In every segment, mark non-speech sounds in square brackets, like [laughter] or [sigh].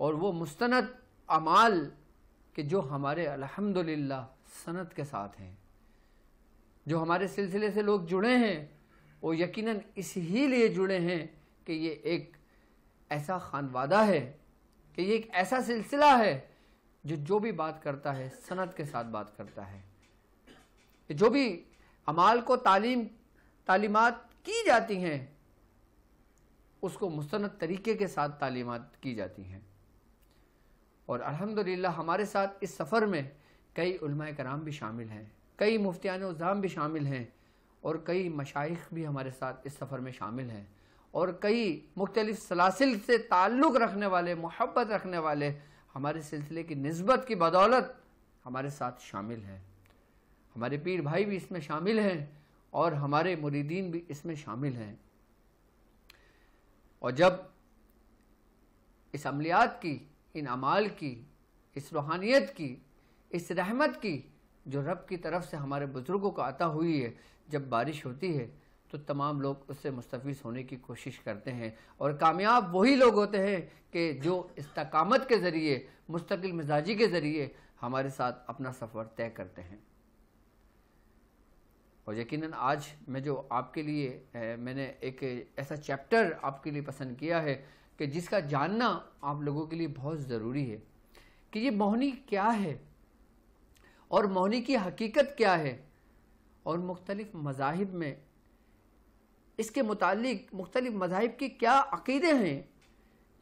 और वो मुस्तनद अमाल कि जो हमारे अल्हम्दुलिल्लाह सनत के साथ हैं जो हमारे सिलसिले से लोग जुड़े हैं वो यकीनन इस ही लिए जुड़े हैं कि ये एक ऐसा खानवादा है कि ये एक ऐसा सिलसिला है जो जो भी बात करता है सनत के साथ बात करता है कि जो भी अमाल को तालीम तालीमत की जाती हैं उसको मुस्तनद तरीके के साथ तालीमत की जाती हैं और अल्हम्दुलिल्लाह हमारे साथ इस सफ़र में कई कराम भी शामिल हैं कई मुफ्तियान उज़ाम भी शामिल हैं और कई मशाइख भी हमारे साथ इस सफ़र में शामिल हैं और कई मुख्तलिफ़ सलासिल से ताल्लुक़ रखने वाले मोहब्बत रखने वाले हमारे सिलसिले की नस्बत की बदौलत हमारे साथ शामिल हैं हमारे पीर भाई भी इसमें शामिल हैं और हमारे मुरीदीन भी इसमें शामिल हैं और जब इस अमलियात की इन अमाल की इस रूहानियत की इस रहमत की जो रब की तरफ से हमारे बुज़ुर्गों को आता हुई है जब बारिश होती है तो तमाम लोग उससे मुस्तफ़ होने की कोशिश करते हैं और कामयाब वही लोग होते हैं कि जो इस्तकामत के ज़रिए मुस्तकिल मिजाजी के ज़रिए हमारे साथ अपना सफ़र तय करते हैं और यकीनन आज मैं जो आपके लिए मैंने एक ऐसा चैप्टर आपके लिए पसंद किया है कि जिसका जानना आप लोगों के लिए बहुत ज़रूरी है कि ये मोहनी क्या है और मोहनी की हकीकत क्या है और मुख्तलिफ़ मजाहिब में इसके मुतालिक मुख्तलिफ मजाहब के क्या अकीदे हैं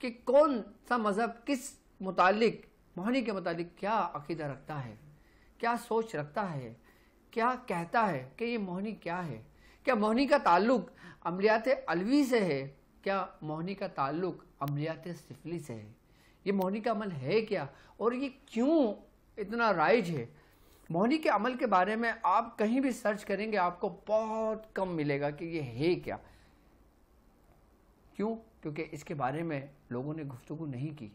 कि कौन सा मज़हब किस मुतालिक मोहनी के मुतालिक क्या अकीदा रखता है क्या सोच रखता है क्या कहता है कि ये मोहनी क्या है क्या मोहनी का ताल्लुक अमलियात अलवी से है क्या मोहनी का ताल्लुक अमलियात सिफलिस है ये मोहनी का अमल है क्या और ये क्यों इतना राइज है मोहनी के अमल के बारे में आप कहीं भी सर्च करेंगे आपको बहुत कम मिलेगा कि ये है क्या क्यों क्योंकि इसके बारे में लोगों ने गुफ्तु नहीं की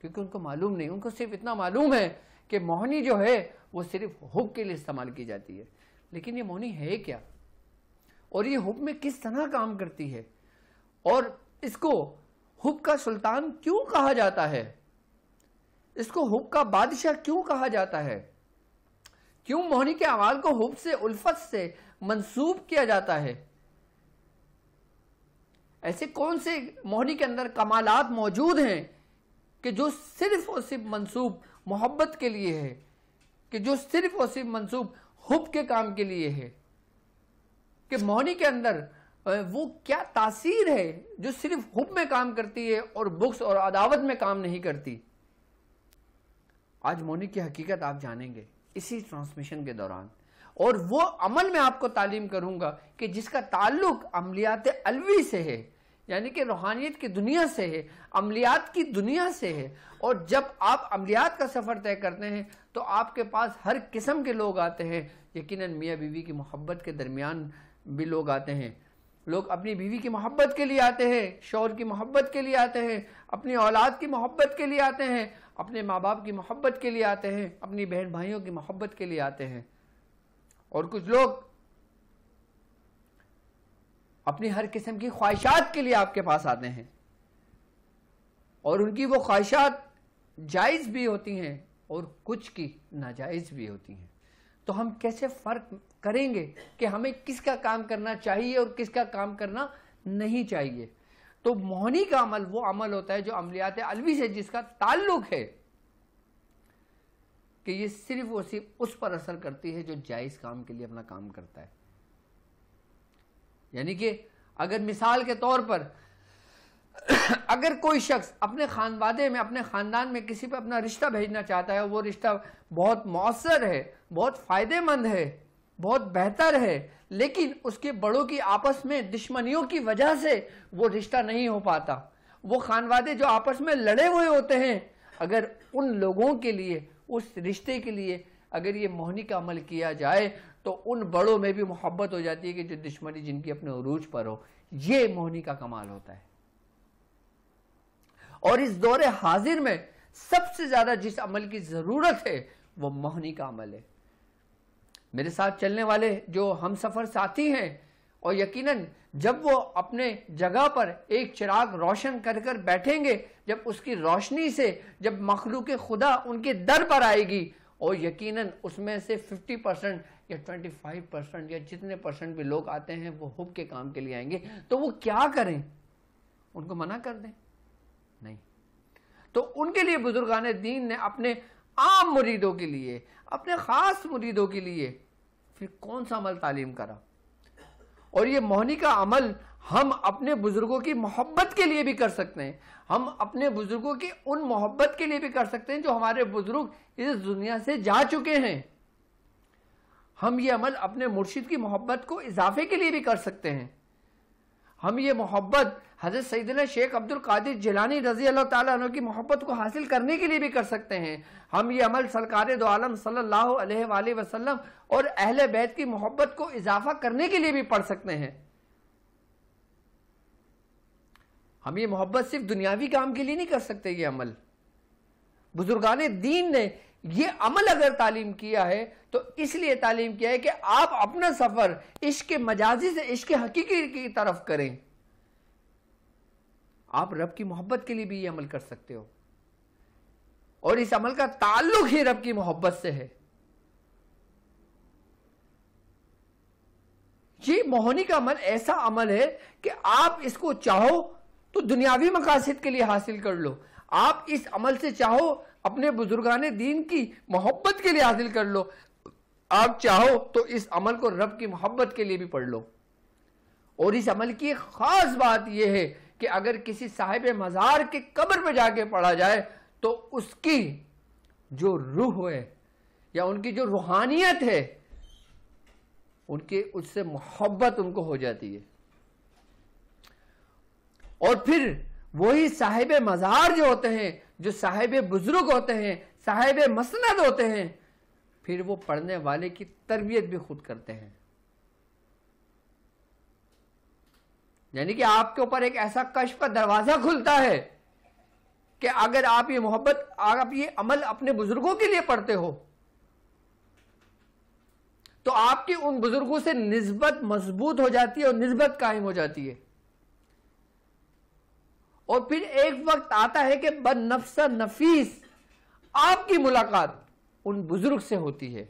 क्योंकि उनको मालूम नहीं उनको सिर्फ इतना मालूम है कि मोहनी जो है वो सिर्फ हुक् के लिए इस्तेमाल की जाती है लेकिन ये मोहनी है क्या और ये हुब में किस तरह काम करती है और इसको हुब का सुल्तान क्यों कहा जाता है इसको हुब का बादशाह क्यों कहा जाता है क्यों मोहनी के अमाल को हुब से उल्फत से मंसूब किया जाता है ऐसे कौन से मोहनी के अंदर कमालात मौजूद हैं कि जो सिर्फ और सिर्फ मंसूब मोहब्बत के लिए है कि जो सिर्फ और सिर्फ मंसूब हुब के काम के लिए है कि मोहनी के अंदर वो क्या तासीर है जो सिर्फ हुब में काम करती है और बुक्स और अदावत में काम नहीं करती आज मोनिक की हकीकत आप जानेंगे इसी ट्रांसमिशन के दौरान और वो अमल में आपको तालीम करूंगा कि जिसका ताल्लुक अमलियात अलवी से है यानी कि रूहानियत की दुनिया से है अमलियात की दुनिया से है और जब आप अमलियात का सफ़र तय करते हैं तो आपके पास हर किस्म के लोग आते हैं यकीनन मियाँ बीवी की मोहब्बत के दरमियान भी लोग आते हैं लोग अपनी बीवी की मोहब्बत के लिए आते हैं शोर की मोहब्बत के लिए आते हैं अपनी औलाद की मोहब्बत के लिए आते हैं अपने माँ बाप की मोहब्बत के लिए आते हैं अपनी बहन भाइयों की मोहब्बत के लिए आते हैं और कुछ लोग अपनी हर किस्म की ख्वाहिशात के लिए आपके पास आते हैं और उनकी वो ख्वाहिशात जायज़ भी होती हैं और कुछ की नाजायज़ भी होती हैं तो हम कैसे फ़र्क करेंगे कि हमें किसका काम करना चाहिए और किसका काम करना नहीं चाहिए तो मोहनी का अमल वो अमल होता है जो अमलियात अलवी से जिसका ताल्लुक है कि ये सिर्फ और सिर्फ उस पर असर करती है जो जायज़ काम के लिए अपना काम करता है यानी कि अगर मिसाल के तौर पर [coughs] अगर कोई शख्स अपने खानवादे में अपने ख़ानदान में किसी पर अपना रिश्ता भेजना चाहता है वो रिश्ता बहुत मौसर है बहुत फ़ायदेमंद है बहुत बेहतर है लेकिन उसके बड़ों की आपस में दुश्मनियों की वजह से वो रिश्ता नहीं हो पाता वो खानवादे जो आपस में लड़े हुए होते हैं अगर उन लोगों के लिए उस रिश्ते के लिए अगर ये मोहनी का अमल किया जाए तो उन बड़ों में भी मोहब्बत हो जाती है कि जो दुश्मनी जिनकी अपने अरूज पर हो ये मोहनी का कमाल होता है और इस दौरे हाजिर में सबसे ज्यादा जिस अमल की जरूरत है वो मोहनी का अमल है मेरे साथ चलने वाले जो हम सफ़र साथी हैं और यकीनन जब वो अपने जगह पर एक चिराग रोशन कर कर बैठेंगे जब उसकी रोशनी से जब मखलूक खुदा उनके दर पर आएगी और यकीनन उसमें से 50 परसेंट या 25 परसेंट या जितने परसेंट भी लोग आते हैं वो हुब के काम के लिए आएंगे तो वो क्या करें उनको मना कर दें नहीं तो उनके लिए बुजुर्गान दीन ने अपने आम मुरीदों के लिए अपने ख़ास मुरीदों के लिए फिर कौन सा अमल तालीम करा और ये मोहनी का अमल हम अपने बुजुर्गों की मोहब्बत के लिए भी कर सकते हैं हम अपने बुजुर्गों की उन मोहब्बत के लिए भी कर सकते हैं जो हमारे बुजुर्ग इस दुनिया से जा चुके हैं हम ये अमल अपने मुर्शिद की मोहब्बत को इजाफे के लिए भी कर सकते हैं हम ये मोहब्बत हज़रत सैदना शेख अब्दुल कादिर जिलानी रजी अल्लाह ताली की मोहब्बत को हासिल करने के लिए भी कर सकते हैं हम ये अमल सरकार दो आलम सल्लल्लाहु अलैहि वसल्लम और अहल बैत की मोहब्बत को इजाफा करने के लिए भी पढ़ सकते हैं हम ये मोहब्बत सिर्फ दुनियावी काम के लिए नहीं कर सकते ये अमल बुजुर्गान दीन ने ये अमल अगर तालीम किया है तो इसलिए तालीम किया है कि आप अपना सफ़र इश्क मजाजी से इश्क हकीकी की तरफ करें आप रब की मोहब्बत के लिए भी ये अमल कर सकते हो और इस अमल का ताल्लुक ही रब की मोहब्बत से है ये मोहनी का अमल ऐसा अमल है कि आप इसको चाहो तो दुनियावी मकासद के लिए हासिल कर लो आप इस अमल से चाहो अपने बुजुर्गान दीन की मोहब्बत के लिए हासिल कर लो आप चाहो तो इस अमल को रब की मोहब्बत के लिए भी पढ़ लो और इस अमल की खास बात यह है कि अगर किसी साहिब मज़ार की कब्र पे जाके पढ़ा जाए तो उसकी जो रूह है या उनकी जो रूहानियत है उनकी उससे मोहब्बत उनको हो जाती है और फिर वही साहिब मज़ार जो होते हैं जो साहिब बुज़ुर्ग होते हैं साहिब मसनद होते हैं फिर वो पढ़ने वाले की तरबियत भी खुद करते हैं यानी कि आपके ऊपर एक ऐसा कश का दरवाजा खुलता है कि अगर आप ये मोहब्बत आप ये अमल अपने बुजुर्गों के लिए पढ़ते हो तो आपकी उन बुजुर्गों से नस्बत मजबूत हो जाती है और नस्बत कायम हो जाती है और फिर एक वक्त आता है कि बद नफसा नफीस आपकी मुलाकात उन बुजुर्ग से होती है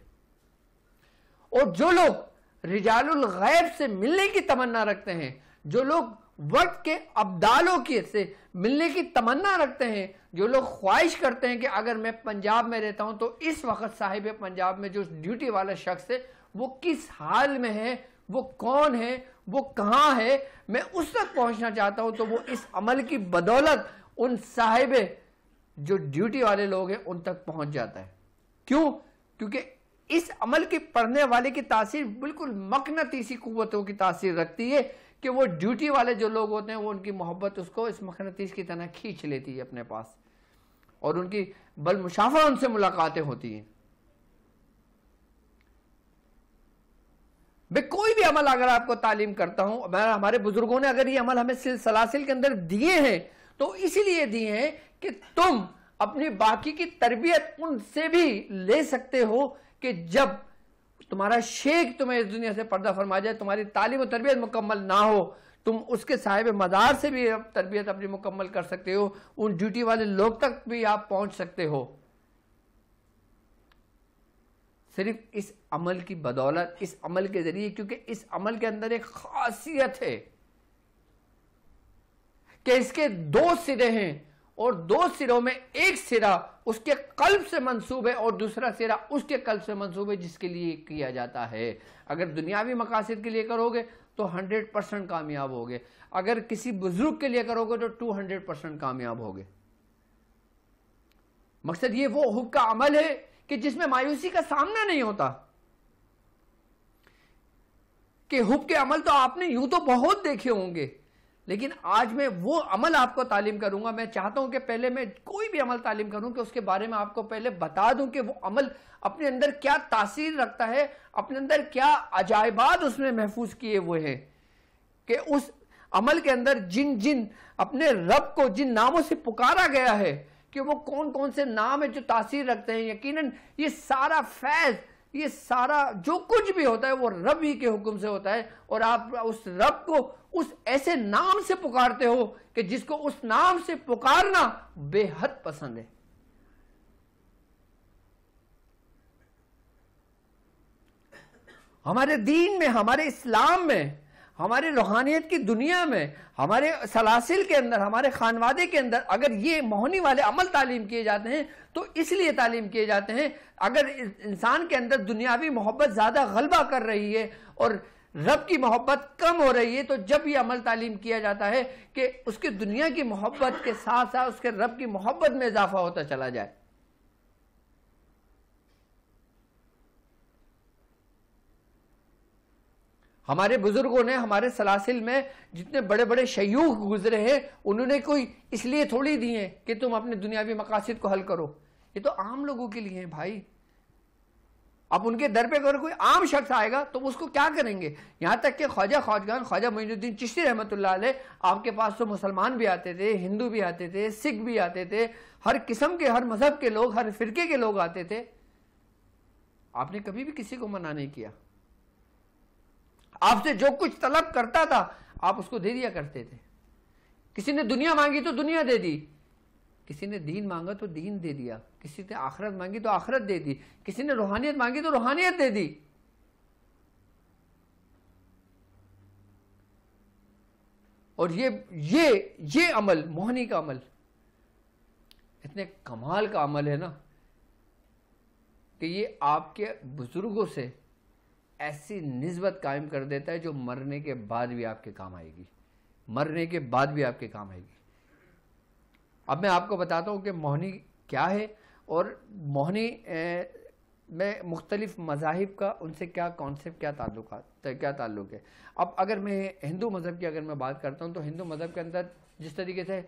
और जो लोग रिजाल गैब से मिलने की तमन्ना रखते हैं जो लोग वक्त के अब्दालों की से मिलने की तमन्ना रखते हैं जो लोग ख्वाहिश करते हैं कि अगर मैं पंजाब में रहता हूं तो इस वक्त साहिब पंजाब में जो ड्यूटी वाला शख्स है वो किस हाल में है वो कौन है वो कहाँ है मैं उस तक पहुंचना चाहता हूं तो वो इस अमल की बदौलत उन साहिब जो ड्यूटी वाले लोग हैं उन तक पहुंच जाता है क्यों क्योंकि इस अमल के पढ़ने वाले की तासीर बिल्कुल मकनतीसी कुतों की तासीर रखती है कि वो ड्यूटी वाले जो लोग होते हैं वो उनकी मोहब्बत उसको इस मखनतीस की तरह खींच लेती है अपने पास और उनकी बल मुशाफा उनसे मुलाकातें होती हैं भाई कोई भी अमल अगर आपको तालीम करता हूं हमारे बुजुर्गों ने अगर ये अमल हमें सलासिल के अंदर दिए हैं तो इसीलिए दिए हैं कि तुम अपनी बाकी की तरबियत उनसे भी ले सकते हो कि जब तुम्हारा शेख तुम्हें इस दुनिया से पर्दा फरमा जाए तुम्हारी तालीम और तरबियत मुकम्मल ना हो तुम उसके साहिब मदार से भी तरबियत अपनी मुकम्मल कर सकते हो उन ड्यूटी वाले लोग तक भी आप पहुंच सकते हो सिर्फ इस अमल की बदौलत इस अमल के जरिए क्योंकि इस अमल के अंदर एक खासियत है कि इसके दो सिरे हैं और दो सिरों में एक सिरा उसके कल्प से मंसूब है और दूसरा सिरा उसके कल्प से मंसूब है जिसके लिए किया जाता है अगर दुनियावी मकासद के लिए करोगे तो 100 परसेंट कामयाब होगे अगर किसी बुजुर्ग के लिए करोगे तो 200 परसेंट कामयाब होगे मकसद ये वो हुब का अमल है कि जिसमें मायूसी का सामना नहीं होता कि हुब के अमल तो आपने यूं तो बहुत देखे होंगे लेकिन आज मैं वो अमल आपको तालीम करूंगा मैं चाहता हूं कि पहले मैं कोई भी अमल तालीम करूं कि उसके बारे में आपको पहले बता दूं कि वो अमल अपने अंदर क्या तासीर रखता है अपने अंदर क्या अजायबात उसमें महफूज किए हुए हैं कि उस अमल के अंदर जिन जिन अपने रब को जिन नामों से पुकारा गया है कि वो कौन कौन से नाम है जो तासीर रखते हैं यकीनन ये सारा फैज़ ये सारा जो कुछ भी होता है वो रब ही के हुक्म से होता है और आप उस रब को उस ऐसे नाम से पुकारते हो कि जिसको उस नाम से पुकारना बेहद पसंद है हमारे दीन में हमारे इस्लाम में हमारे रूहानियत की दुनिया में हमारे सलासिल के अंदर हमारे खानवादे के अंदर अगर ये मोहनी वाले अमल तालीम किए जाते हैं तो इसलिए तालीम किए जाते हैं अगर इंसान के अंदर दुनियावी मोहब्बत ज़्यादा गलबा कर रही है और रब की मोहब्बत कम हो रही है तो जब ये अमल तालीम किया जाता है कि उसकी दुनिया की मोहब्बत के साथ साथ उसके रब की मोहब्बत में इजाफा होता चला जाए हमारे बुजुर्गों ने हमारे सलासिल में जितने बड़े बड़े शयूख गुजरे हैं उन्होंने कोई इसलिए थोड़ी दिए कि तुम अपने दुनियावी मकासद को हल करो ये तो आम लोगों के लिए है भाई अब उनके दर पे अगर कोई आम शख्स आएगा तो उसको क्या करेंगे यहाँ तक कि ख्वाजा ख्वाजगान ख्वाजा मोइनुद्दीन चिश्ती रहमत आपके पास तो मुसलमान भी आते थे हिंदू भी आते थे सिख भी आते थे हर किस्म के हर मजहब के लोग हर फिरके के लोग आते थे आपने कभी भी किसी को मना नहीं किया आपसे जो कुछ तलब करता था आप उसको दे दिया करते थे किसी ने दुनिया मांगी तो दुनिया दे दी किसी ने दीन मांगा तो दीन दे दिया किसी ने आखरत मांगी तो आखरत दे दी किसी ने रूहानियत मांगी तो रूहानियत दे दी और ये ये ये अमल मोहनी का अमल इतने कमाल का अमल है ना कि ये आपके बुजुर्गों से ऐसी नस्बत कायम कर देता है जो मरने के बाद भी आपके काम आएगी मरने के बाद भी आपके काम आएगी अब मैं आपको बताता हूँ कि मोहनी क्या है और मोहनी में मुख्तलिफ मजाहब का उनसे क्या कॉन्सेप्ट क्या ताल्लुक क्या ताल्लुक है अब अगर मैं हिंदू मज़हब की अगर मैं बात करता हूँ तो हिंदू मज़हब के अंदर जिस तरीके से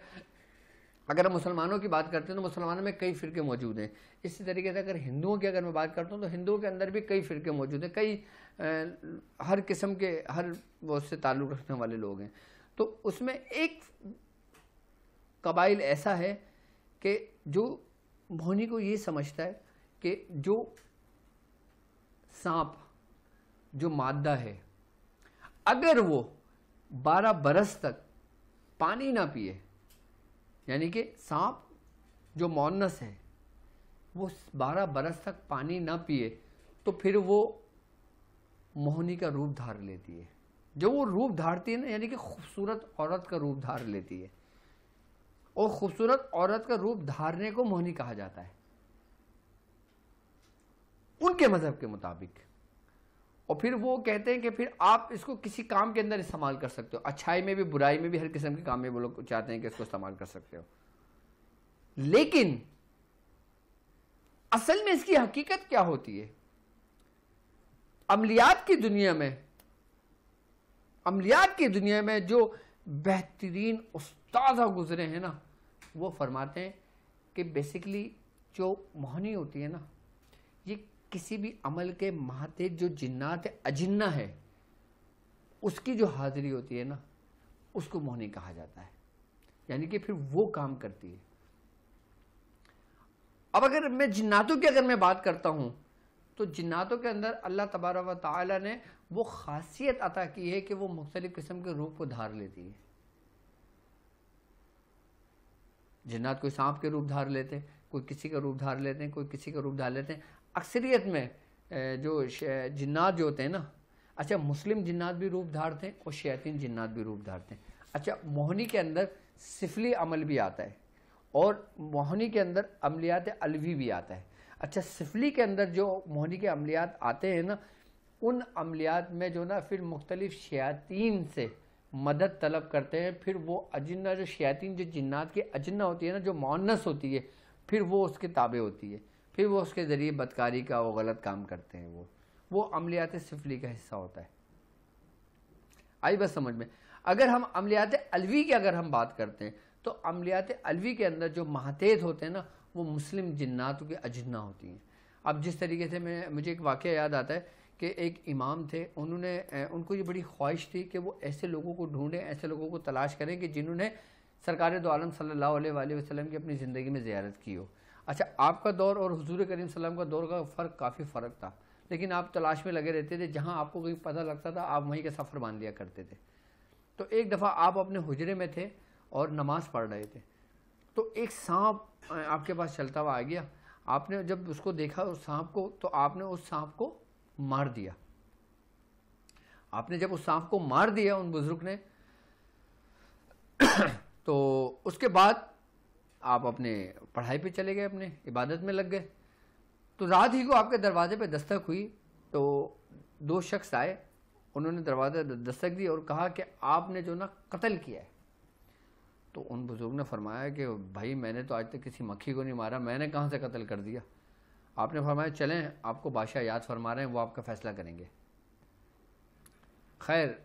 अगर हम मुसलमानों की बात करते हैं तो मुसलमानों में कई फ़िरके मौजूद हैं इसी तरीके से अगर हिंदुओं की अगर मैं बात करता हूँ तो हिंदुओं के अंदर भी कई फ़िरके मौजूद हैं कई आ, हर किस्म के हर उससे ताल्लुक़ रखने वाले लोग हैं तो उसमें एक कबाइल ऐसा है कि जो भोनी को ये समझता है कि जो सांप जो मादा है अगर वो बारह बरस तक पानी ना पिए यानी कि सांप जो मोनस है वो बारह बरस तक पानी ना पिए तो फिर वो मोहनी का रूप धार लेती है जो वो रूप धारती है ना यानी कि खूबसूरत औरत का रूप धार लेती है और खूबसूरत औरत का रूप धारने को मोहनी कहा जाता है उनके मजहब के मुताबिक और फिर वो कहते हैं कि फिर आप इसको किसी काम के अंदर इस्तेमाल कर सकते हो अच्छाई में भी बुराई में भी हर किस्म के काम में वो लोग चाहते हैं कि इसको इस्तेमाल कर सकते हो लेकिन असल में इसकी हकीकत क्या होती है अमलियात की दुनिया में अमलियात की दुनिया में जो बेहतरीन उस्तादा गुजरे हैं ना वो फरमाते हैं कि बेसिकली जो मोहनी होती है ना ये किसी भी अमल के महाते जो जिन्नात अजिन्ना है उसकी जो हाजिरी होती है ना उसको मोहनी कहा जाता है यानी कि फिर वो काम करती है अब अगर मैं जिन्नातों की अगर मैं बात करता हूं तो जिन्नातों के अंदर अल्लाह तबारा व ताली ने वो खासियत अता की है कि वो मुख्तलिफ़ किस्म के रूप को धार लेती है जिन्नात कोई सांप के रूप धार लेते हैं कोई किसी का रूप धार लेते हैं कोई किसी का रूप धार लेते हैं अक्सरियत में जो जिन्नात जो होते हैं ना अच्छा मुस्लिम जिन्नात भी रूप धारते हैं और शैतिन जिन्नात भी रूप धारते हैं अच्छा मोहनी के अंदर सिफली अमल भी आता है और मोहनी के अंदर अमलियात अलवी भी आता है अच्छा सिफली के अंदर जो मोहनी के अमलियात आते हैं ना उन अमलियात में जो ना फिर मुख्तलिफ शयातीन से मदद तलब करते हैं फिर वो अजन्ना जो शयातीन जो जिन्नात की अजन्ना होती है ना जो मोनस होती है फिर वो उसके ताबे होती है फिर वो उसके ज़रिए बदकारी का वो गलत काम करते हैं वो वो अमलियात सिफली का हिस्सा होता है आई बस समझ में अगर हम अमलियात अलवी की अगर हम बात करते हैं तो अमलियात अलवी के अंदर जो महातेत होते हैं ना वो मुस्लिम जन्नातों की अजन्ना होती हैं अब जिस तरीके से मैं मुझे एक वाक़ याद आता है कि एक इमाम थे उन्होंने उनको ये बड़ी ख्वाहिश थी कि वो ऐसे लोगों को ढूंढें ऐसे लोगों को तलाश करें कि जिन्होंने सरकार दो आलम सल्ला वसलम की अपनी ज़िंदगी में ज़्यारत की हो अच्छा आपका दौर और हजूर करीम सलाम का दौर का फ़र्क काफ़ी फ़र्क था लेकिन आप तलाश में लगे रहते थे जहाँ आपको कहीं पता लगता था आप वहीं का सफ़र बांध लिया करते थे तो एक दफ़ा आप अपने हजरे में थे और नमाज़ पढ़ रहे थे तो एक सांप आपके पास चलता हुआ आ गया आपने जब उसको देखा उस सांप को तो आपने उस सांप को मार दिया आपने जब उस सांप को मार दिया उन बुज़ुर्ग ने [coughs] तो उसके बाद आप अपने पढ़ाई पे चले गए अपने इबादत में लग गए तो रात ही को आपके दरवाजे पे दस्तक हुई तो दो शख्स आए उन्होंने दरवाजे दस्तक दी और कहा कि आपने जो ना कत्ल किया है तो उन बुज़ुर्ग ने फरमाया कि भाई मैंने तो आज तक किसी मक्खी को नहीं मारा मैंने कहाँ से कत्ल कर दिया आपने फरमाया चलें आपको बादशाह याद फरमा रहे हैं वो आपका फ़ैसला करेंगे खैर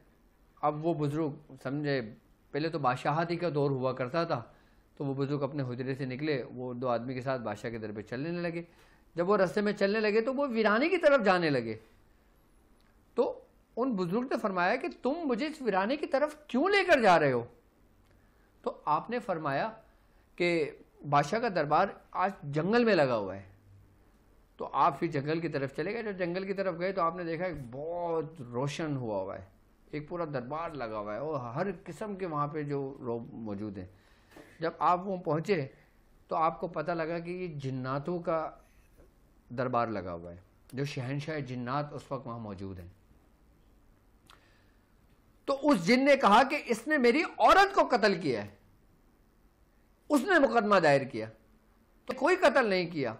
अब वो बुज़ुर्ग समझे पहले तो बादशाहती का दौर हुआ करता था तो वो बुजुर्ग अपने हजरे से निकले वो दो आदमी के साथ बादशाह के दर पर चलने लगे जब वो रस्ते में चलने लगे तो वो वीराने की तरफ जाने लगे तो उन बुजुर्ग ने फरमाया कि तुम मुझे इस वीराने की तरफ क्यों लेकर जा रहे हो तो आपने फरमाया कि बादशाह का दरबार आज जंगल में लगा हुआ है तो आप फिर जंगल की तरफ चले गए जब जंगल की तरफ गए तो आपने देखा एक बहुत रोशन हुआ हुआ है एक पूरा दरबार लगा हुआ है और हर किस्म के वहाँ पे जो लोग मौजूद हैं जब आप वो पहुंचे तो आपको पता लगा कि ये जिन्नातों का दरबार लगा हुआ है जो शहनशाह जिन्नात उस वक्त वहां मौजूद हैं तो उस जिन ने कहा कि इसने मेरी औरत को कत्ल किया है उसने मुकदमा दायर किया तो कोई कत्ल नहीं किया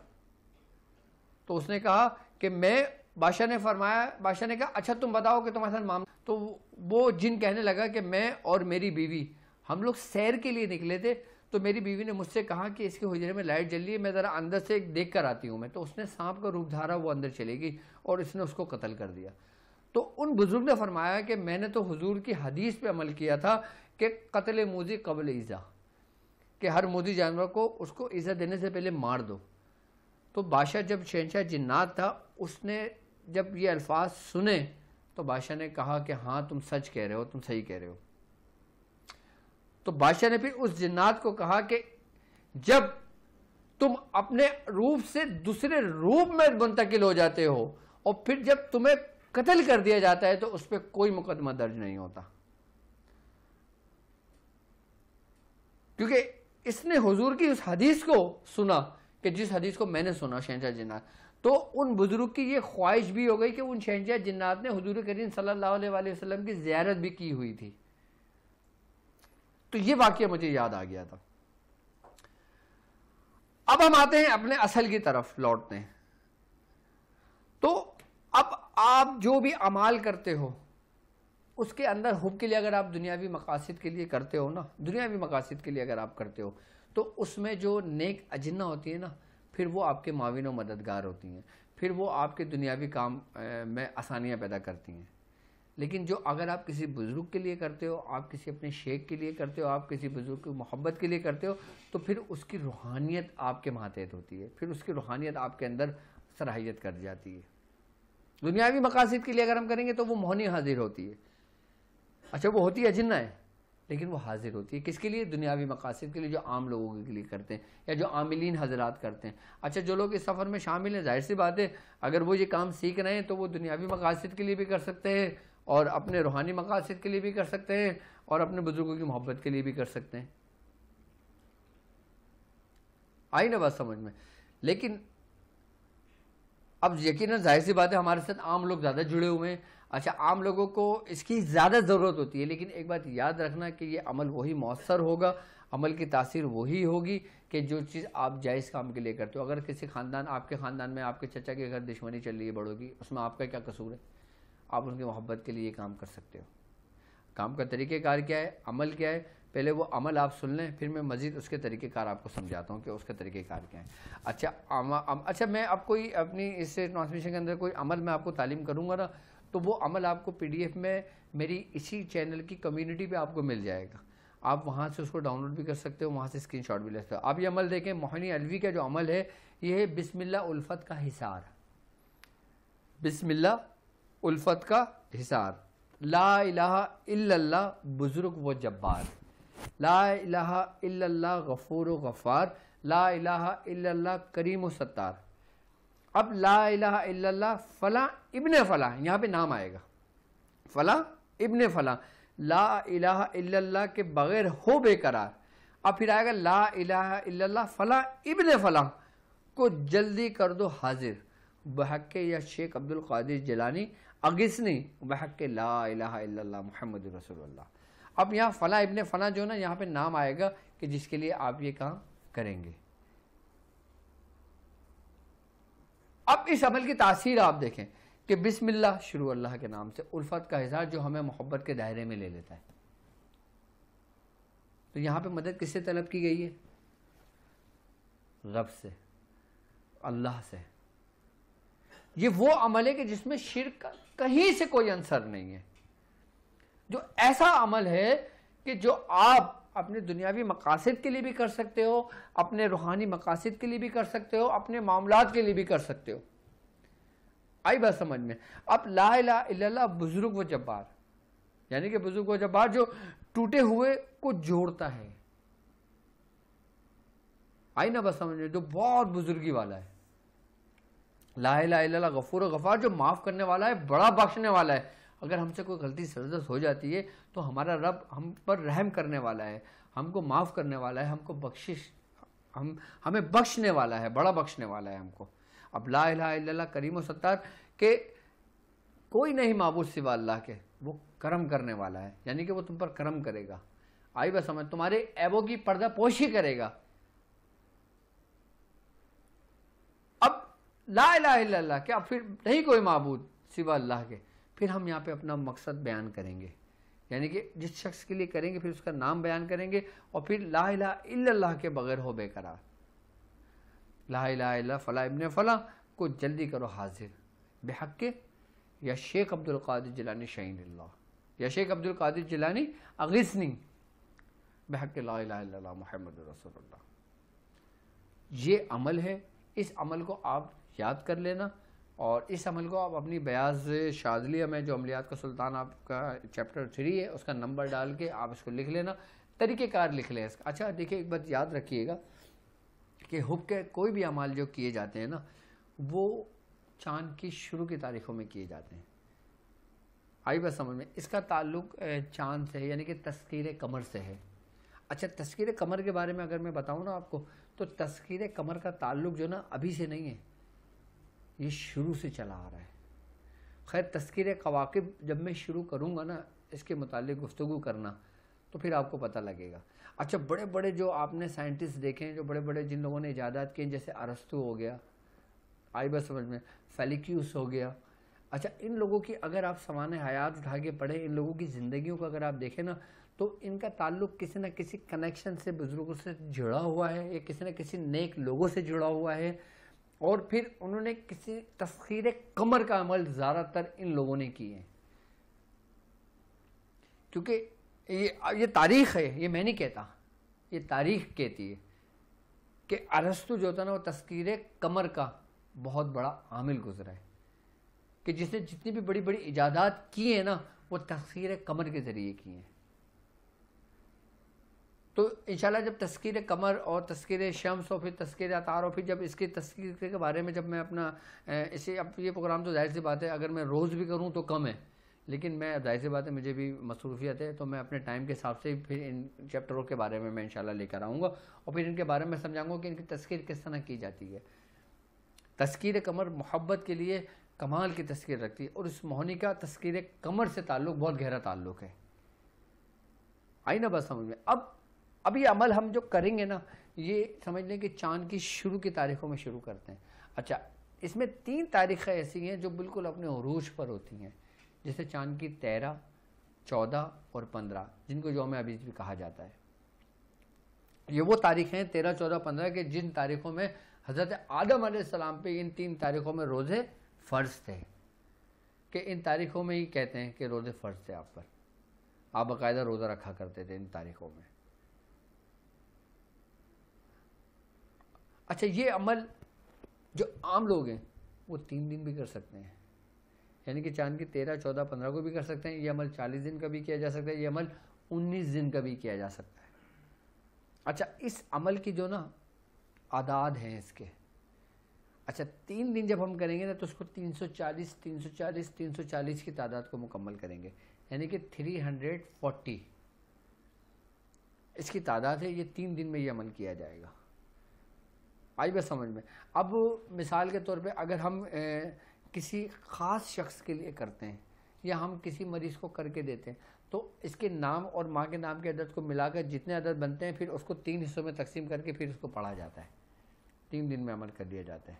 तो उसने कहा कि मैं बादशाह ने फरमाया बादशाह ने कहा अच्छा तुम बताओ कि तुम्हारे साथ मामला तो वो जिन कहने लगा कि मैं और मेरी बीवी हम लोग सैर के लिए निकले थे तो मेरी बीवी ने मुझसे कहा कि इसके हुजरे में लाइट जल रही है मैं ज़रा अंदर से एक देख कर आती हूँ मैं तो उसने सांप का रूप धारा वो अंदर चली गई और इसने उसको कत्ल कर दिया तो उन बुज़ुर्ग ने फरमाया कि मैंने तो हुजूर की हदीस पे अमल किया था कि कत्ल मोजी कबल ईज़ा कि हर मोदी जानवर को उसको ईज़ा देने से पहले मार दो तो बादशाह जब शहनशाह जिन्नात था उसने जब ये अल्फाज सुने तो बादशाह ने कहा कि हाँ तुम सच कह रहे हो तुम सही कह रहे हो तो बादशाह ने फिर उस जिन्नात को कहा कि जब तुम अपने रूप से दूसरे रूप में मुंतकिल हो जाते हो और फिर जब तुम्हें कत्ल कर दिया जाता है तो उस पर कोई मुकदमा दर्ज नहीं होता क्योंकि इसने हुजूर की उस हदीस को सुना कि जिस हदीस को मैंने सुना शहजा जिन्नात तो उन बुजुर्ग की ये ख्वाहिश भी हो गई कि उन शहजा जिन्नात ने हजूर करीम सल्लल्लाहु अलैहि वसल्लम की जियारत भी की हुई थी तो ये वाक्य मुझे याद आ गया था अब हम आते हैं अपने असल की तरफ लौटते हैं तो अब आप जो भी अमाल करते हो उसके अंदर हुब के लिए अगर आप दुनियावी मकासद के लिए करते हो ना दुनियावी मकासद के लिए अगर आप करते हो तो उसमें जो नेक अजन्ना होती है ना फिर वो आपके माविन मददगार होती हैं फिर वो आपके दुनियावी काम में आसानियाँ पैदा करती हैं लेकिन जो अगर आप किसी बुज़ुर्ग के लिए करते हो आप किसी अपने शेख के लिए करते हो आप किसी बुज़ुर्ग की मोहब्बत के लिए करते हो तो फिर उसकी रूहानियत आपके मातहत होती है फिर उसकी रूहानियत आपके अंदर सराहियत कर जाती है दुनियावी मकासद के लिए अगर हम करेंगे तो वो मोहनी हाजिर होती है अच्छा वो होती है जिन्ना है लेकिन वो हाजिर होती है किसके लिए दुनियावी मकासद के लिए जो आम लोगों के लिए करते हैं या जो आमिलीन हजरात करते हैं अच्छा जो लोग इस सफ़र में शामिल हैं जाहिर सी बात है अगर वो ये काम सीख रहे हैं तो वो दुनियावी मकासद के लिए भी कर सकते हैं और अपने रूहानी मकासद के लिए भी कर सकते हैं और अपने बुज़ुर्गों की मोहब्बत के लिए भी कर सकते हैं आई ना बात समझ में लेकिन अब यकीन जाहिर सी बात है हमारे साथ आम लोग ज़्यादा जुड़े हुए हैं अच्छा आम लोगों को इसकी ज़्यादा ज़रूरत होती है लेकिन एक बात याद रखना कि ये अमल वही मौसर होगा अमल की तासीर वही होगी कि जो चीज़ आप जायज़ काम के लिए करते हो अगर किसी ख़ानदान आपके ख़ानदान में आपके चचा के घर दुश्मनी चल रही है बड़ों की उसमें आपका क्या कसूर है आप उनकी मोहब्बत के लिए काम कर सकते हो काम का तरीक़ेकार क्या है अमल क्या है पहले वो अमल आप सुन लें फिर मैं मज़ीद उसके तरीक़ेकार आपको समझाता हूँ कि उसका तरीक़ेकार क्या है अच्छा आम, आम, अच्छा मैं आप कोई अपनी इस ट्रांसमिशन के अंदर कोई अमल मैं आपको तालीम करूँगा ना तो वो अमल आपको पीडीएफ में मेरी इसी चैनल की कम्युनिटी पे आपको मिल जाएगा आप वहाँ से उसको डाउनलोड भी कर सकते हो वहाँ से स्क्रीन भी ले सकते हो आप ये अमल देखें मोहनी अलवी का जो अमल है ये है बिसमिल्ला उल्फत का हिसार बिसमिल्ला उल्फत का हिसार ला इलाहा बुज़ुर्ग व जब्बार ला इलाहा गफूर गफ़ार ला इलाहा करीम व सत्तार अब ला इलाहा इल्लल्लाह फ़ला इबन फ़ला यहाँ पे नाम आएगा फ़ला इबन फ़ला ला इलाहा के बग़ैर हो बेकरार अब फिर आएगा ला इलाहा इल्लल्लाह फ़ला इबन फ़ला को जल्दी कर दो हाजिर बहक या शेख अब्दुल कादिर जलानी अगिसनी बहक ला अला मोहम्मद रसोल्ला अब यहाँ फ़ला इबन फ़ला जो ना यहाँ पे नाम आएगा कि जिसके लिए आप ये काम करेंगे अब इस अमल की तासीर आप देखें कि बिस्मिल्लाह शुरू अल्लाह के नाम से उल्फत का इजहार जो हमें मोहब्बत के दायरे में ले लेता है तो यहाँ पे मदद किससे तलब की गई है रब से अल्लाह से ये वो अमल है कि जिसमें शिरक का कहीं से कोई अंसर नहीं है जो ऐसा अमल है कि जो आप अपने दुनियावी मकासद के लिए भी कर सकते हो अपने रूहानी मकासद के लिए भी कर सकते हो अपने मामला के लिए भी कर सकते हो आई बात समझ में अब ला बुजुर्ग व जब्बार यानी कि बुजुर्ग व जब्बार जो टूटे हुए को जोड़ता है आई ना बस समझ में जो बहुत बुजुर्गी वाला है ला ला गफूर गफ़ार जो माफ़ करने वाला है बड़ा बख्शने वाला है अगर हमसे कोई गलती सरदस्त हो जाती है तो हमारा रब हम पर रहम करने वाला है हमको माफ़ करने वाला है हमको बख्शिश हम हमें बख्शने वाला है बड़ा बख्शने वाला है हमको अब ला ला करीम सत्तार के कोई नहीं मबूद सिवा अल्लाह के वो करम करने वाला है यानी कि वो तुम पर करम करेगा आई बस समझ तुम्हारे ऐबों की पर्दा पोशी करेगा ला अल्लाह क्या फिर नहीं कोई मबूद सिवा अल्लाह के फिर हम यहाँ पे अपना मकसद बयान करेंगे यानी कि जिस शख्स के लिए करेंगे फिर उसका नाम बयान करेंगे और फिर ला इला के बगैर हो बेकरार ला इला फ़ला इबन फ़ला को जल्दी करो हाजिर बेहक के या शेख अब्दुल कादिर जिलानी शहीन या शेख अब्दुल कादिर जिलानी अगिसनी बहक ला महमद रसोल्ला ये अमल है इस अमल को आप याद कर लेना और इस अमल को आप अपनी बयाज शादलिया में जो अमलियात का सुल्तान आपका चैप्टर थ्री है उसका नंबर डाल के आप इसको लिख लेना तरीक़ेकार लिख लें इसका अच्छा देखिए एक बात याद रखिएगा कि हुक् के कोई भी अमाल जो किए जाते हैं ना वो चांद की शुरू की तारीखों में किए जाते हैं आई बात समझ में इसका ताल्लुक चांद से है यानी कि तस्कीर कमर से है अच्छा तस्कीर कमर के बारे में अगर मैं बताऊँ ना आपको तो तस्कीर कमर का ताल्लुक जो ना अभी से नहीं है ये शुरू से चला आ रहा है खैर तस्कर कवाकब जब मैं शुरू करूँगा ना इसके मतलब गुफ्तु करना तो फिर आपको पता लगेगा अच्छा बड़े बड़े जो आपने साइंटिस्ट देखे हैं जो बड़े बड़े जिन लोगों ने इजादात किए जैसे अरस्तु हो गया आई बस समझ में फेलिक्यूस हो गया अच्छा इन लोगों की अगर आप समान हयात उठा के पढ़ें इन लोगों की ज़िंदगी को अगर आप देखें ना तो इनका ताल्लुक किसी न किसी कनेक्शन से बुज़ुर्गों से जुड़ा हुआ है या किसी न किसी नेक लोगों से जुड़ा हुआ है और फिर उन्होंने किसी तस्खीर कमर का अमल ज़्यादातर इन लोगों ने किए क्योंकि ये ये तारीख है ये मैं नहीं कहता ये तारीख कहती है कि अरस्तु जो था ना वो तस्खीर कमर का बहुत बड़ा आमिल गुजरा है कि जिसने जितनी भी बड़ी बड़ी इजादात की है ना वो तस्खीर कमर के ज़रिए की हैं तो इनशाला जब तस्कीर कमर और तस्कीर शम्स और फिर तस्कीर अतार और फिर जब इसकी तस्कीर के बारे में जब मैं अपना इसे अब ये प्रोग्राम तो जाहिर सी बात है अगर मैं रोज़ भी करूँ तो कम है लेकिन मैं जाहिर सी बात है मुझे भी मसरूफियत है तो मैं अपने टाइम के हिसाब से फिर इन चैप्टरों के बारे में मैं इंशाल्लाह लेकर आऊँगा और फिर इनके बारे में समझाऊँगा कि इनकी तस्कीर किस तरह की जाती है तस्कीर कमर मोहब्बत के लिए कमाल की तस्कीर रखती है और इस मोहनी का तस्कीर कमर से ताल्लुक़ बहुत गहरा ताल्लुक़ है आई ना बस समझ में अब अब ये अमल हम जो करेंगे ना ये समझ लें कि चांद की शुरू की तारीखों में शुरू करते हैं अच्छा इसमें तीन तारीखें ऐसी हैं जो बिल्कुल अपने अरूज पर होती हैं जैसे चांद की तेरह चौदह और पंद्रह जिनको योम अबीज भी कहा जाता है ये वो तारीखें हैं तेरह चौदह पंद्रह के जिन तारीखों में हज़रत आदम आसमाम पे इन तीन तारीखों में रोज़े फ़र्ज थे कि इन तारीखों में ही कहते हैं कि रोज़े फ़र्ज थे आप पर आप बाकायदा रोज़ा रखा करते थे इन तारीखों में अच्छा ये अमल जो आम लोग हैं वो तीन दिन भी कर सकते हैं यानी कि चांद की तेरह चौदह पंद्रह को भी कर सकते हैं ये अमल चालीस दिन का भी किया जा सकता है ये अमल उन्नीस दिन का भी किया जा सकता है अच्छा इस अमल की जो ना आदाद हैं इसके अच्छा तीन दिन जब हम करेंगे ना तो उसको 340 340 340 की तादाद को मुकम्मल करेंगे यानी कि 340 इसकी तादाद है ये तीन दिन में ये अमल किया जाएगा आई बात समझ में अब मिसाल के तौर पे अगर हम ए, किसी ख़ास शख्स के लिए करते हैं या हम किसी मरीज़ को करके देते हैं तो इसके नाम और माँ के नाम के अदद को मिलाकर जितने अदद बनते हैं फिर उसको तीन हिस्सों में तकसीम करके फिर उसको पढ़ा जाता है तीन दिन में अमल कर दिया जाता है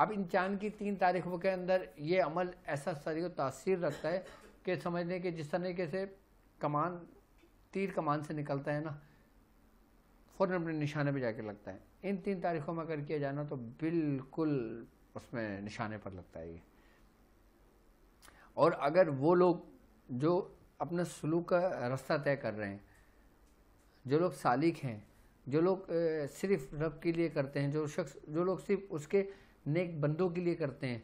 अब इन चांद की तीन तारीखों के अंदर ये अमल ऐसा सरी तासीर रखता है कि समझ लें कि जिस तरीके से कमान तीर कमान से निकलता है ना फ़ौरन अपने निशाने पर जाकर लगता है इन तीन तारीखों में अगर किया जाना तो बिल्कुल उसमें निशाने पर लगता है ये और अगर वो लोग जो अपने सलूक का रास्ता तय कर रहे हैं जो लोग सालिक हैं जो लोग सिर्फ रब के लिए करते हैं जो शख्स जो लोग सिर्फ उसके नेक बंदों के लिए करते हैं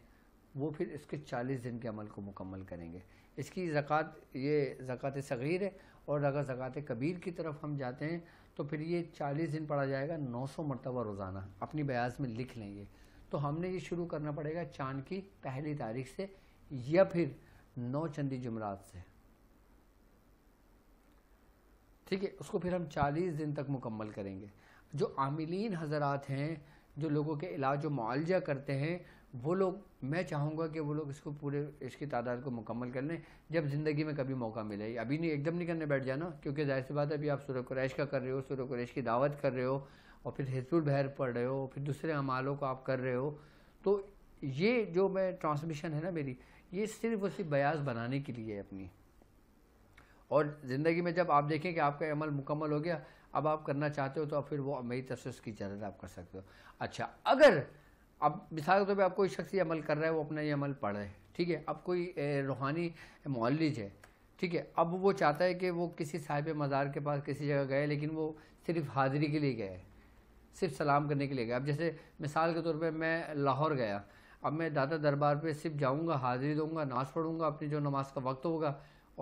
वो फिर इसके चालीस दिन के अमल को मुकम्मल करेंगे इसकी ज़क़़त ये ज़क़़त सग़ीर है और अगर ज़क़़त कबीर की तरफ हम जाते हैं तो फिर ये चालीस दिन पढ़ा जाएगा नौ सौ मरतबा रोज़ाना अपनी बयाज में लिख लेंगे तो हमने ये शुरू करना पड़ेगा चांद की पहली तारीख से या फिर नौ चंदी जुमरात से ठीक है उसको फिर हम चालीस दिन तक मुकम्मल करेंगे जो आमिलीन हजरात हैं जो लोगों के इलाज व मुआलजा करते हैं वो लोग मैं चाहूँगा कि वो लोग इसको पूरे इसकी तादाद को मुकम्मल कर लें जब ज़िंदगी में कभी मौका मिले अभी नहीं एकदम नहीं करने बैठ जाना क्योंकि जाहिर सी बात है अभी आप सूर्य कुरैश का कर रहे हो सूर्य कुरैश की दावत कर रहे हो और फिर हिजबुल बहर पढ़ रहे हो फिर दूसरे अमालों को आप कर रहे हो तो ये जो मैं ट्रांसमिशन है ना मेरी ये सिर्फ उसी सिर्फ बयास बनाने के लिए है अपनी और ज़िंदगी में जब आप देखें कि आपका अमल मुकम्मल हो गया अब आप करना चाहते हो तो फिर वो मेरी तफसर की इजाज़त आप कर सकते हो अच्छा अगर अब मिसाल के तौर पर आप कोई शख्स ये अमल कर रहा है वो अपना ये अमल पढ़ रहे ठीक है अब कोई रूहानी मौलिज है ठीक है अब वो चाहता है कि वो किसी साहिब मज़ार के पास किसी जगह गए लेकिन वो सिर्फ हाज़िरी के लिए गए सिर्फ सलाम करने के लिए गए अब जैसे मिसाल के तौर पर मैं लाहौर गया अब मैं दादा दरबार पे सिर्फ जाऊँगा हाज़िरी दूँगा नाच पढ़ूँगा अपनी जो नमाज का वक्त होगा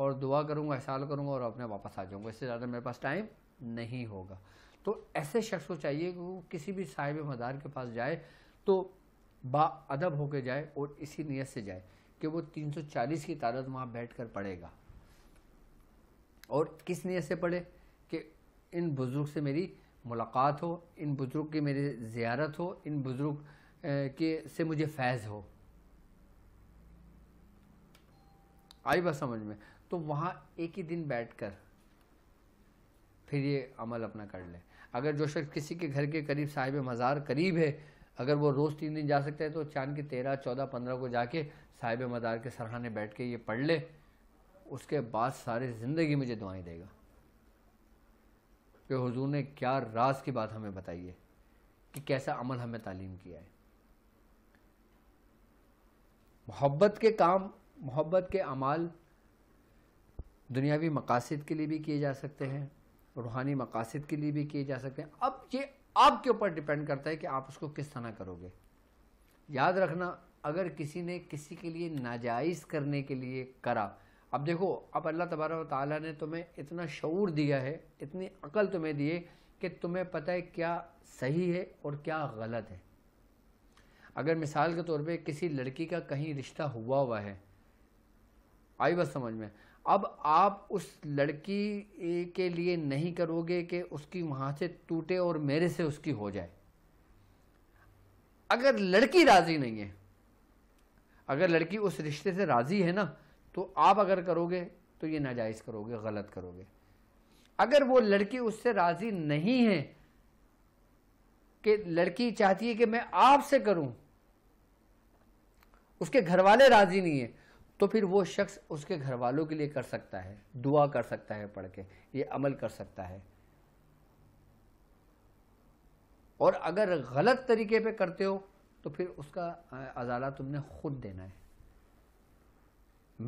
और दुआ करूँगा एहसाल करूँगा और अपने वापस आ जाऊँगा इससे ज़्यादा मेरे पास टाइम नहीं होगा तो ऐसे शख्स को चाहिए कि वो किसी भी साहिब मदार के पास जाए तो बाअदब होकर जाए और इसी नीयत से जाए कि वो 340 की तादाद वहाँ बैठ कर पढ़ेगा और किस नीयत से पढ़े कि इन बुज़ुर्ग से मेरी मुलाकात हो इन बुज़ुर्ग की मेरी ज़्यारत हो इन बुज़ुर्ग के से मुझे फैज़ हो आई बात समझ में तो वहाँ एक ही दिन बैठ कर फिर ये अमल अपना कर ले अगर जो शख्स किसी के घर के करीब साहिब मज़ार करीब है अगर वो रोज़ तीन दिन जा सकते हैं तो चांद के तेरह चौदह पंद्रह को जाके साहिब मदार के सरहाने बैठ के ये पढ़ ले उसके बाद सारी ज़िंदगी मुझे दुआएं देगा कि हुजूर ने क्या राज की बात हमें बताई है कि कैसा अमल हमें तालीम किया है मोहब्बत के काम मोहब्बत के अमाल दुनियावी मकासद के लिए भी किए जा सकते हैं रूहानी मकासद के लिए भी किए जा सकते हैं अब ये आपके ऊपर डिपेंड करता है कि आप उसको किस तरह करोगे याद रखना अगर किसी ने किसी के लिए नाजायज़ करने के लिए करा अब देखो अब अल्लाह तबारा ताली ने तुम्हें इतना शूर दिया है इतनी अकल तुम्हें दी है कि तुम्हें पता है क्या सही है और क्या गलत है अगर मिसाल के तौर पे किसी लड़की का कहीं रिश्ता हुआ हुआ है आई बस समझ में अब आप उस लड़की के लिए नहीं करोगे कि उसकी वहाँ से टूटे और मेरे से उसकी हो जाए अगर लड़की राज़ी नहीं है अगर लड़की उस रिश्ते से राज़ी है ना तो आप अगर करोगे तो ये नाजायज़ करोगे गलत करोगे अगर वो लड़की उससे राज़ी नहीं है कि लड़की चाहती है कि मैं आपसे करूं उसके घर वाले राज़ी नहीं है तो फिर वो शख्स उसके घर वालों के लिए कर सकता है दुआ कर सकता है पढ़ के ये अमल कर सकता है और अगर गलत तरीके पे करते हो तो फिर उसका अजाला तुमने खुद देना है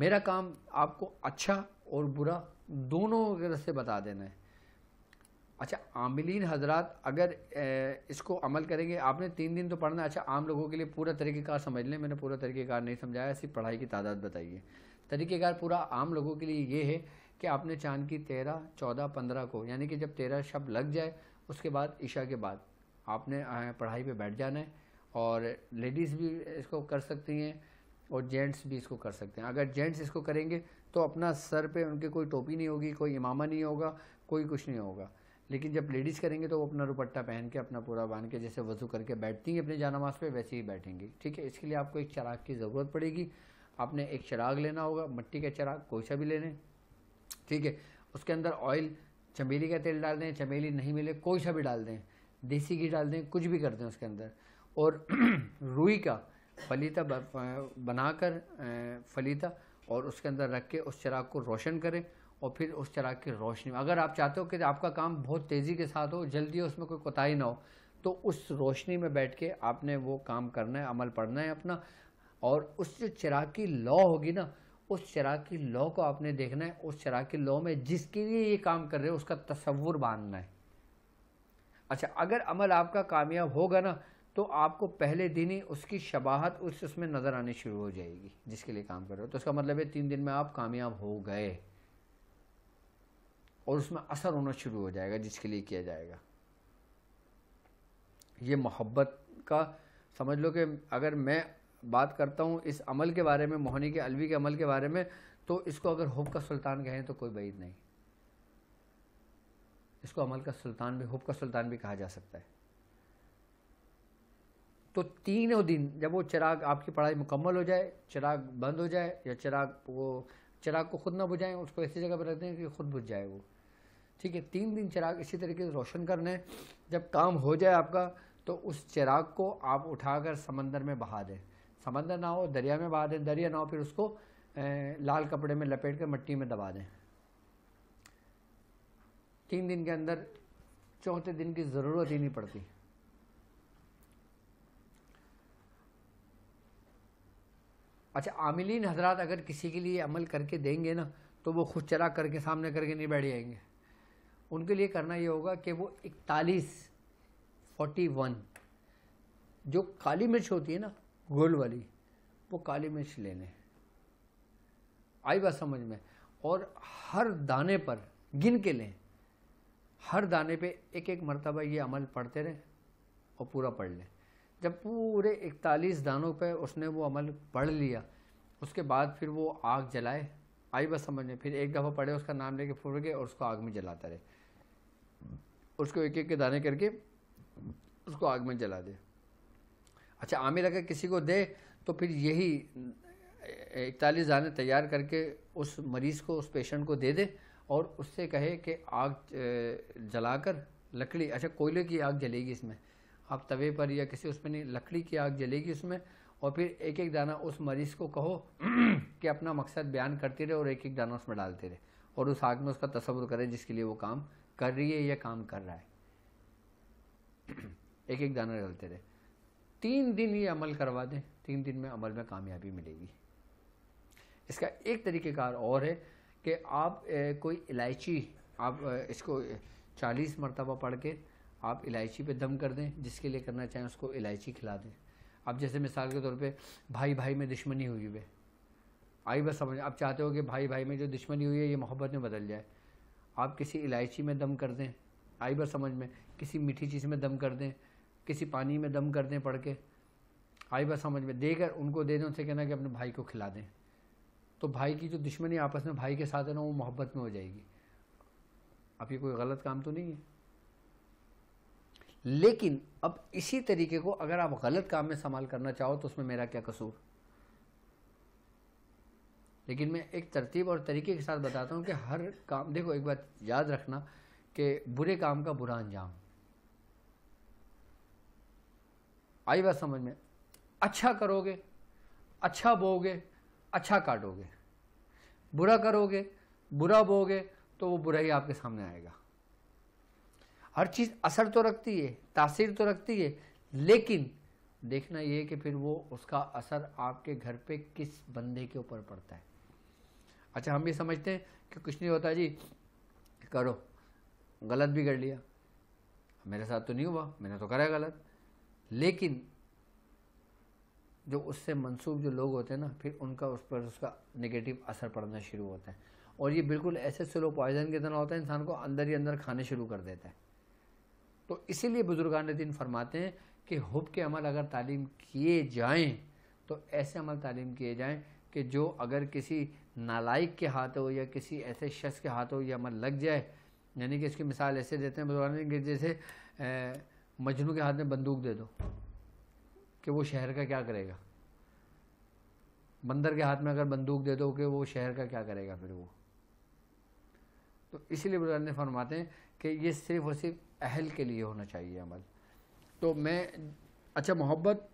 मेरा काम आपको अच्छा और बुरा दोनों तरह से बता देना है अच्छा आमिलीन हजरात अगर ए, इसको अमल करेंगे आपने तीन दिन तो पढ़ना अच्छा आम लोगों के लिए पूरा तरीक़ेकार समझ लें मैंने पूरा तरीक़ेकार नहीं समझाया सिर्फ पढ़ाई की तादाद बताइए तरीक़ेकार पूरा आम लोगों के लिए ये है कि आपने चांद की तेरह चौदह पंद्रह को यानी कि जब तेरह शब्द लग जाए उसके बाद ईशा के बाद आपने पढ़ाई पर बैठ जाना है और लेडीज़ भी इसको कर सकती हैं और जेंट्स भी इसको कर सकते हैं अगर जेंट्स इसको करेंगे तो अपना सर पे उनके कोई टोपी नहीं होगी कोई इमामा नहीं होगा कोई कुछ नहीं होगा लेकिन जब लेडीज़ करेंगे तो वो अपना दुपट्टा पहन के अपना पूरा बांध के जैसे वजू करके बैठती हैं अपने जानमाज पे वैसे ही बैठेंगी ठीक है इसके लिए आपको एक चराग की ज़रूरत पड़ेगी आपने एक चराग लेना होगा मट्टी का चराग कोई सा भी ले लें ठीक है उसके अंदर ऑयल चमेली का तेल डाल दें चमेली नहीं मिले कोई सा भी डाल दें देसी घी डाल दें कुछ भी कर दें उसके अंदर और [clears throat] रुई का फलीता बनाकर फलीता और उसके अंदर रख के उस चराग को रोशन करें और फिर उस चराग की रोशनी में अगर आप चाहते हो कि आपका काम बहुत तेज़ी के साथ हो जल्दी हो उसमें कोई कोताही ना हो तो उस रोशनी में बैठ के आपने वो काम करना है अमल पढ़ना है अपना और उस जो चिराग की लॉ होगी ना उस चिराग की लॉ को आपने देखना है उस चिराग की लॉ में जिसके लिए ये काम कर रहे हो उसका तस्वुर बांधना है अच्छा अगर अमल आपका कामयाब होगा ना तो आपको पहले दिन ही उसकी शबाहत उस उसमें नज़र आनी शुरू हो जाएगी जिसके लिए काम कर रहे हो तो उसका मतलब है तीन दिन में आप कामयाब हो गए और उसमें असर होना शुरू हो जाएगा जिसके लिए किया जाएगा ये मोहब्बत का समझ लो कि अगर मैं बात करता हूँ इस अमल के बारे में मोहनी के अलवी के अमल के बारे में तो इसको अगर हुब का सुल्तान कहें तो कोई बैद नहीं इसको अमल का सुल्तान भी हुब का सुल्तान भी कहा जा सकता है तो तीनों दिन जब वो चिराग आपकी पढ़ाई मुकम्मल हो जाए चिराग बंद हो जाए या चिराग वो चिराग को खुद ना बुझाएं उसको ऐसी जगह पर रख दें कि खुद बुझ जाए वो ठीक है तीन दिन चिराग इसी तरीके से रोशन करना है जब काम हो जाए आपका तो उस चिराग को आप उठाकर समंदर में बहा दें समंदर ना हो दरिया में बहा दें दरिया ना हो फिर उसको लाल कपड़े में लपेट कर मट्टी में दबा दें तीन दिन के अंदर चौथे दिन की ज़रूरत ही नहीं पड़ती अच्छा आमिलीन हजरात अगर किसी के लिए अमल करके देंगे ना तो वो खुद चरा करके सामने करके नहीं बैठ जाएंगे उनके लिए करना ये होगा कि वो इकतालीस फोर्टी वन जो काली मिर्च होती है ना गोल वाली वो काली मिर्च ले लें आई बात समझ में और हर दाने पर गिन के लें हर दाने पे एक एक मरतबा ये अमल पढ़ते रहें और पूरा पढ़ लें जब पूरे इकतालीस दानों पे उसने वो अमल पढ़ लिया उसके बाद फिर वो आग जलाए आई बस समझ में फिर एक दफ़ा पढ़े उसका नाम लेके फूर गए और उसको आग में जलाता रहे उसको एक एक के दाने करके उसको आग में जला दे अच्छा आमिर अगर किसी को दे तो फिर यही इकतालीस दाने तैयार करके उस मरीज़ को उस पेशेंट को दे दे और उससे कहे कि आग जलाकर लकड़ी अच्छा कोयले की आग जलेगी इसमें आप तवे पर या किसी उसमें नहीं लकड़ी की आग जलेगी उसमें और फिर एक एक दाना उस मरीज़ को कहो कि अपना मकसद बयान करते रहे और एक एक दाना उसमें डालते रहे और उस आग में उसका तस्वुर करें जिसके लिए वो काम कर रही है या काम कर रहा है [clears throat] एक एक दाना डालते रहे तीन दिन ये अमल करवा दें तीन दिन में अमल में कामयाबी मिलेगी इसका एक तरीक़ेकार और है कि आप कोई इलायची आप इसको चालीस मरतबा पढ़ के आप इलायची पे दम कर दें जिसके लिए करना चाहें उसको इलायची खिला दें अब जैसे मिसाल के तौर पे भाई भाई में दुश्मनी हुई हुई है आई बस समझ आप चाहते हो कि भाई भाई में जो दुश्मनी हुई है ये मोहब्बत में बदल जाए आप किसी इलायची में दम कर दें आई बार समझ में किसी मीठी चीज़ में दम कर दें किसी पानी में दम कर दें पढ़ के आई बार समझ में देकर उनको दे दें उनसे कहना कि अपने भाई को खिला दें तो भाई की जो दुश्मनी आपस में भाई के साथ है ना वो मोहब्बत में हो जाएगी अब ये कोई गलत काम तो नहीं है लेकिन अब इसी तरीके को अगर आप गलत काम में इस्तेमाल करना चाहो तो उसमें मेरा क्या कसूर लेकिन मैं एक तरतीब और तरीके के साथ बताता हूँ कि हर काम देखो एक बात याद रखना कि बुरे काम का बुरा अंजाम आई बात समझ में अच्छा करोगे अच्छा बोगे अच्छा काटोगे बुरा करोगे बुरा बोगे तो वो बुरा ही आपके सामने आएगा हर चीज़ असर तो रखती है तासीर तो रखती है लेकिन देखना ये कि फिर वो उसका असर आपके घर पे किस बंदे के ऊपर पड़ता है अच्छा हम भी समझते हैं कि कुछ नहीं होता जी करो गलत भी कर लिया मेरे साथ तो नहीं हुआ मैंने तो करा गलत लेकिन जो उससे मंसूब जो लोग होते हैं ना फिर उनका उस पर उसका नेगेटिव असर पड़ना शुरू होता है और ये बिल्कुल ऐसे स्लो पॉइजन की तरह होता है इंसान को अंदर ही अंदर खाने शुरू कर देता है तो इसीलिए बुजुर्गान दिन फरमाते हैं कि हुब के अमल अगर तालीम किए जाएँ तो ऐसे अमल तालीम किए जाएँ कि जो अगर किसी नालायक के हाथ हो या किसी ऐसे शख्स के हाथ हो या अमल लग जाए यानी कि इसकी मिसाल ऐसे देते हैं कि जैसे मजनू के हाथ में बंदूक दे दो कि वो शहर का क्या करेगा बंदर के हाथ में अगर बंदूक दे दो कि वो शहर का क्या करेगा फिर वो तो इसीलिए बुजुर्ग ने फरमाते हैं कि ये सिर्फ और सिर्फ अहल के लिए होना चाहिए अमल तो मैं अच्छा मोहब्बत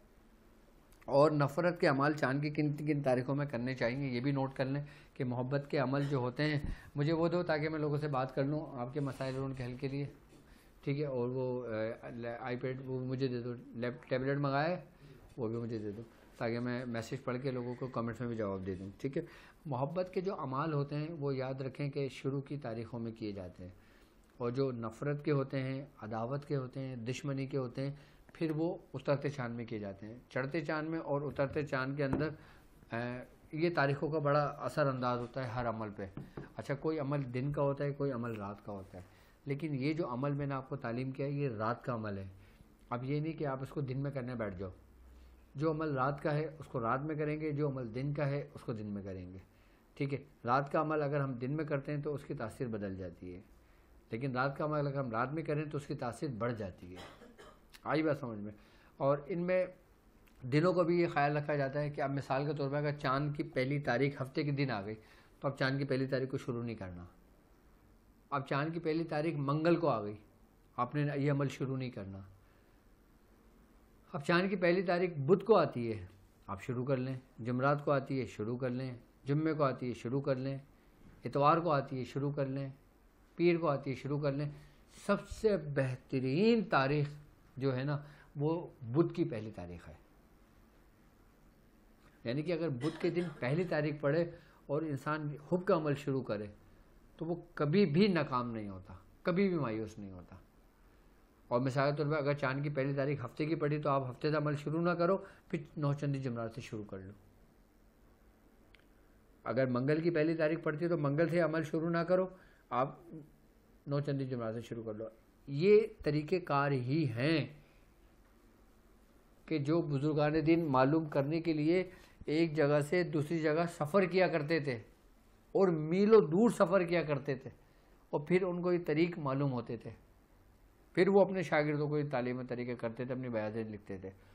और नफ़रत के अमल चांद की किन किन तारीखों में करने चाहिए ये भी नोट कर लें कि मोहब्बत के अमल जो होते हैं मुझे वो दो ताकि मैं लोगों से बात कर लूँ आपके मसाइल और उनके हल के लिए ठीक है और वो आईपैड वो मुझे दे दो टेबलेट मंगाए वो भी मुझे दे दो ताकि मैं मैसेज पढ़ के लोगों को कमेंट्स में भी जवाब दे दूँ ठीक है मोहब्बत के जो अमाल होते हैं वो याद रखें कि शुरू की तारीख़ों में किए जाते हैं और जो नफ़रत के होते हैं अदावत के होते हैं दुश्मनी के होते हैं फिर वो उतरते चांद में किए जाते हैं चढ़ते चांद में और उतरते चांद के अंदर ये तारीखों का बड़ा असरअंदाज होता है हर अमल पे अच्छा कोई अमल दिन का होता है कोई अमल रात का होता है लेकिन ये जो अमल मैंने आपको तालीम किया है ये रात का अमल है अब ये नहीं कि आप इसको दिन में करने बैठ जाओ जो अमल रात का है उसको रात में करेंगे जो अमल दिन का है उसको दिन में करेंगे ठीक है रात का अमल अगर हम दिन में करते हैं तो उसकी तासीर बदल जाती है लेकिन रात का अमल अगर हम रात में करें तो उसकी तासीर बढ़ जाती है आई बात समझ में और इनमें दिनों को भी ये ख्याल रखा जाता है कि अब मिसाल के तौर पर अगर चांद की पहली तारीख हफ्ते के दिन आ गई तो अब चांद की पहली तारीख को शुरू नहीं करना अब चांद की पहली तारीख मंगल को आ गई आपने ये अमल शुरू नहीं करना अब चांद की पहली तारीख बुध को आती है आप शुरू कर लें जुमरात को आती है शुरू कर लें जुम्मे को आती है शुरू कर लें इतवार को आती है शुरू कर लें पीर को आती है शुरू कर लें सबसे बेहतरीन तारीख जो है ना वो बुध की पहली तारीख है यानी कि अगर बुध के दिन पहली तारीख पड़े और इंसान हुब का अमल शुरू करे तो वो कभी भी नाकाम नहीं होता कभी भी मायूस नहीं होता और मिसाल तौर पर अगर चांद की पहली तारीख हफ्ते की पड़ी तो आप हफ्ते का अमल शुरू ना करो फिर नौचंदी जमरात से शुरू कर लो अगर मंगल की पहली तारीख पड़ती है तो मंगल से अमल शुरू ना करो आप नौचंदी जमरात से शुरू कर लो ये कार ही हैं कि जो बुज़ुर्गान दिन मालूम करने के लिए एक जगह से दूसरी जगह सफ़र किया करते थे और मीलों दूर सफ़र किया करते थे और फिर उनको ये तरीक़ मालूम होते थे फिर वो अपने शागिर्दों को ये तालीम तरीक़े करते थे अपनी बयाजें लिखते थे